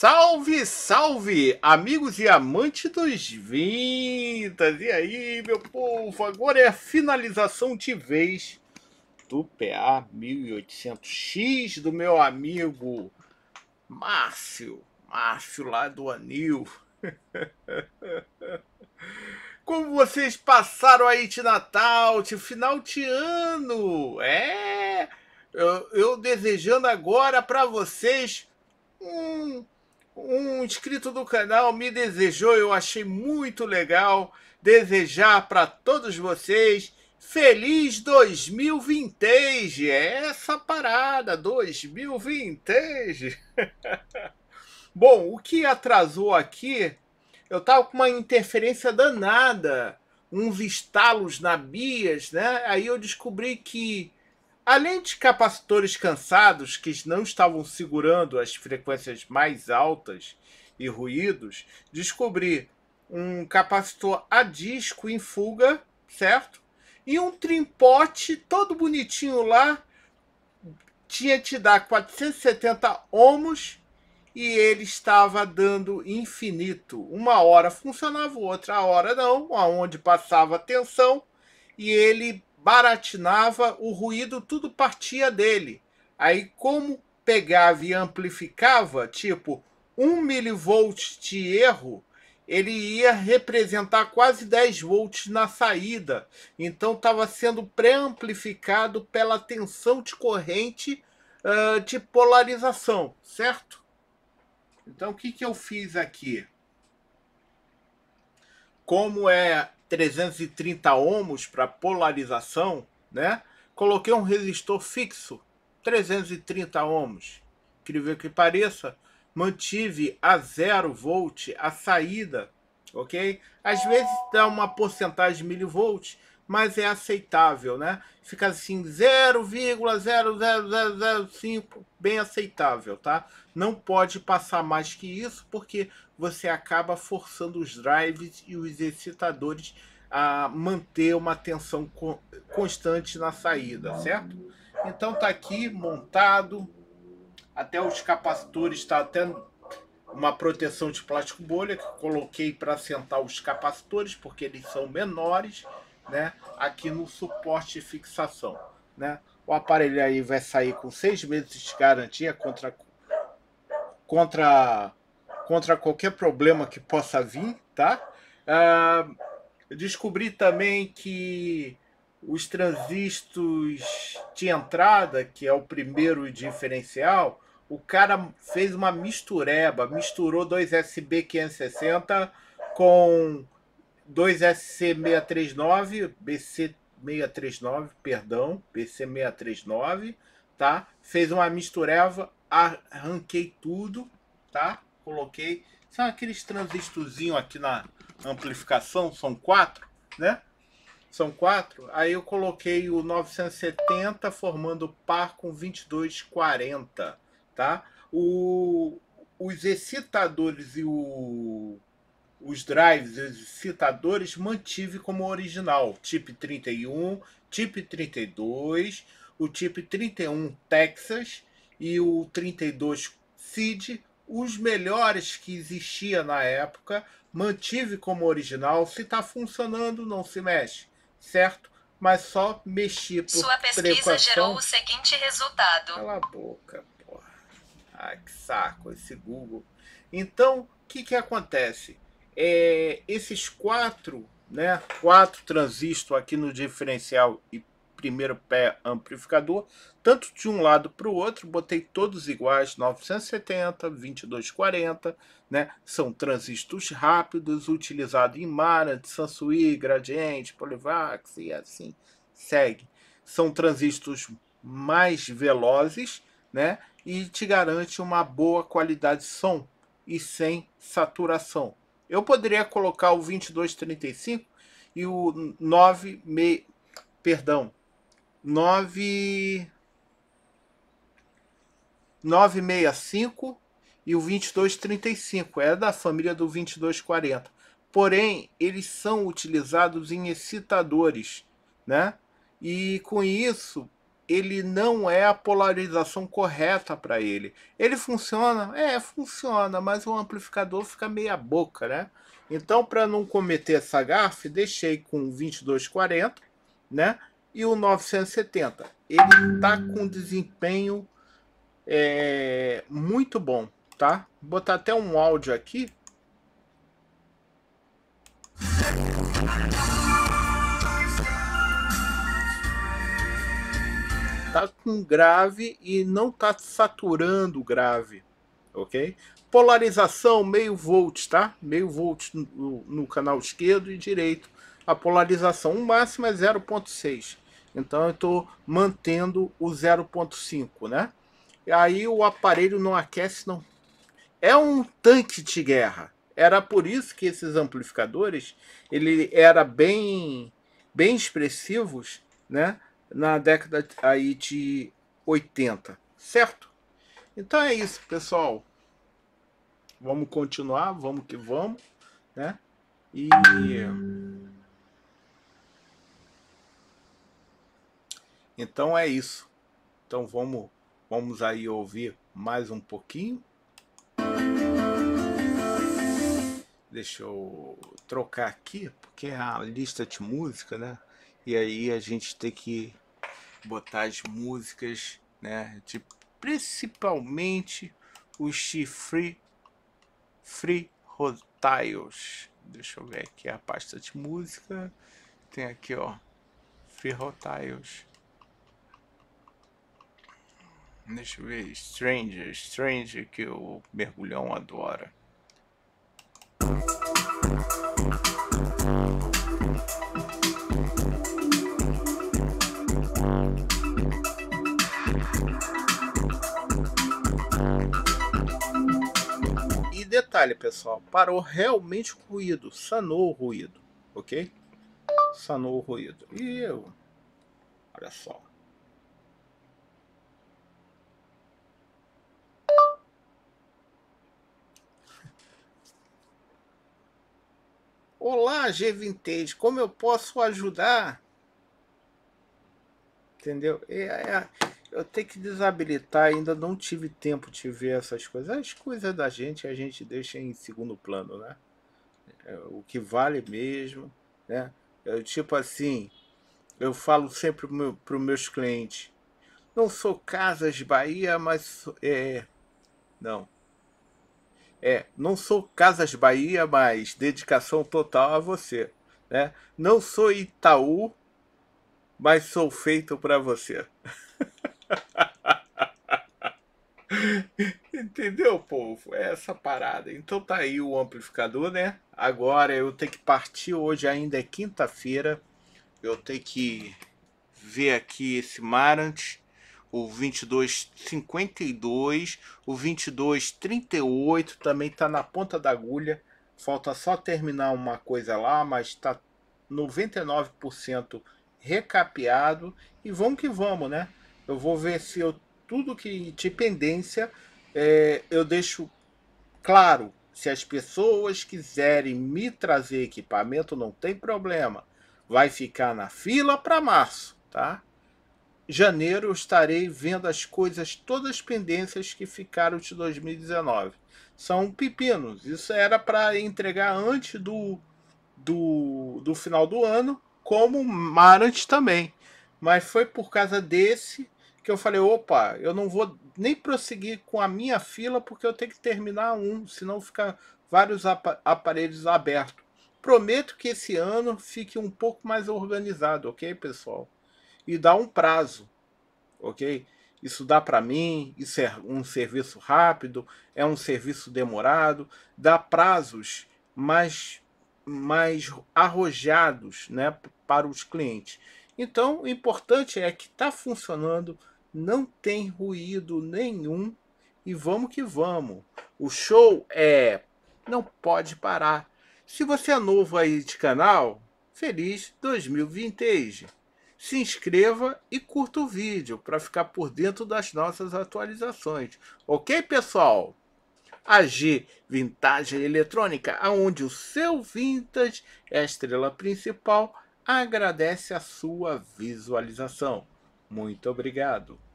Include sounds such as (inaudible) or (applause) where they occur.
Salve, salve, amigos e amantes dos vintas! E aí, meu povo, agora é a finalização de vez do PA 1800X do meu amigo Márcio, Márcio lá do Anil. (laughs) Como vocês passaram aí de Natal, de final de ano? É, eu, eu desejando agora para vocês um um inscrito do canal me desejou, eu achei muito legal desejar para todos vocês feliz 2020. É essa parada, 2020. (laughs) Bom, o que atrasou aqui, eu tava com uma interferência danada, uns estalos na bias, né? Aí eu descobri que Além de capacitores cansados que não estavam segurando as frequências mais altas e ruídos, descobri um capacitor a disco em fuga, certo? E um trimpote todo bonitinho lá tinha te dar 470 ohms e ele estava dando infinito. Uma hora funcionava, outra hora não, aonde passava a tensão e ele baratinava o ruído, tudo partia dele. Aí, como pegava e amplificava, tipo 1 milivolt de erro, ele ia representar quase 10 volts na saída. Então estava sendo pré-amplificado pela tensão de corrente uh, de polarização, certo? Então o que, que eu fiz aqui? Como é 330 ohms para polarização, né? Coloquei um resistor fixo, 330 ohms. Incrível que pareça, mantive a zero volt a saída, ok? Às vezes dá uma porcentagem de milivolts, mas é aceitável, né? Fica assim 0,00005, bem aceitável, tá? Não pode passar mais que isso, porque você acaba forçando os drives e os excitadores a manter uma tensão constante na saída, certo? Então tá aqui montado, até os capacitores está até uma proteção de plástico bolha que coloquei para sentar os capacitores, porque eles são menores né, aqui no suporte e fixação. Né? O aparelho aí vai sair com seis meses de garantia contra, contra, contra qualquer problema que possa vir, tá? Ah, descobri também que os transistos de entrada, que é o primeiro diferencial, o cara fez uma mistureba, misturou dois SB560 com 2SC639, BC639, perdão, BC639, tá? Fez uma mistureva, arranquei tudo, tá? Coloquei, são aqueles transistorzinhos aqui na amplificação, são quatro, né? São quatro. Aí eu coloquei o 970 formando par com 2240, tá? O, os excitadores e o os drives citadores mantive como original, TIP 31, TIP 32, o TIP 31 Texas e o 32 SID, os melhores que existia na época, mantive como original, se está funcionando não se mexe, certo? Mas só mexi por Sua pesquisa gerou o seguinte resultado. Cala a boca, porra. Ai, que saco esse Google. Então, o que, que acontece? é, esses quatro, né, quatro transistores aqui no diferencial e primeiro pé amplificador, tanto de um lado para o outro, botei todos iguais, 970, 2240, né? São transistores rápidos utilizados em Marant, Sansui, Gradiente, Polivax e assim segue. São transistores mais velozes, né? E te garante uma boa qualidade de som e sem saturação. Eu poderia colocar o 2235 e o 9 me, perdão, 9 965 e o 2235 é da família do 2240. Porém, eles são utilizados em excitadores, né? E com isso ele não é a polarização correta para ele. Ele funciona? É, funciona, mas o amplificador fica meia boca, né? Então, para não cometer essa gafe, deixei com 2240, né? E o 970. Ele tá com desempenho é, muito bom, tá? Vou botar até um áudio aqui. tá com grave e não tá saturando o grave, ok? Polarização meio volt, tá? Meio volt no, no canal esquerdo e direito. A polarização o máximo é 0.6. Então eu estou mantendo o 0.5, né? E aí o aparelho não aquece, não. É um tanque de guerra. Era por isso que esses amplificadores ele era bem, bem expressivos, né? na década aí de 80, certo? Então é isso, pessoal. Vamos continuar, vamos que vamos, né? E Então é isso. Então vamos vamos aí ouvir mais um pouquinho. Deixa eu trocar aqui, porque é a lista de música, né? E aí a gente tem que botar as músicas, né? De, principalmente os free free rotiles. Deixa eu ver aqui a pasta de música. Tem aqui, ó, free rotiles. Deixa eu ver, Stranger, Stranger que o mergulhão adora. detalhe, pessoal, parou realmente o ruído, sanou o ruído, ok? Sanou o ruído. E eu, olha só. Olá, G Vintage, como eu posso ajudar? Entendeu? É, é, eu tenho que desabilitar, ainda não tive tempo de ver essas coisas. As coisas da gente a gente deixa em segundo plano, né? É, o que vale mesmo, né? Eu, é, tipo assim, eu falo sempre para os meus clientes, não sou Casas Bahia, mas é, não. É, não sou Casas Bahia, mas dedicação total a você, né? Não sou Itaú, mas sou feito para você. (laughs) (laughs) Entendeu, povo? É essa parada. Então tá aí o amplificador, né? Agora eu tenho que partir hoje, ainda é quinta-feira. Eu tenho que ver aqui esse Marant, o 2252, o 2238 também tá na ponta da agulha. Falta só terminar uma coisa lá, mas tá 99% recapeado e vamos que vamos, né? Eu vou ver se eu tudo que de pendência é, eu deixo claro. Se as pessoas quiserem me trazer equipamento, não tem problema. Vai ficar na fila para março, tá? Janeiro eu estarei vendo as coisas todas pendências que ficaram de 2019. São pepinos. Isso era para entregar antes do, do, do final do ano, como Marant também. Mas foi por causa desse que eu falei, opa, eu não vou nem prosseguir com a minha fila porque eu tenho que terminar um, senão fica vários ap aparelhos abertos. Prometo que esse ano fique um pouco mais organizado, ok, pessoal? E dá um prazo, ok? Isso dá para mim, isso é um serviço rápido, é um serviço demorado, dá prazos mais, mais arrojados né, para os clientes. Então, o importante é que está funcionando, não tem ruído nenhum e vamos que vamos. O show é. Não pode parar. Se você é novo aí de canal, feliz 2020! Se inscreva e curta o vídeo para ficar por dentro das nossas atualizações. Ok, pessoal? A G Vintage Eletrônica, aonde o seu vintage é a estrela principal, agradece a sua visualização. Muito obrigado.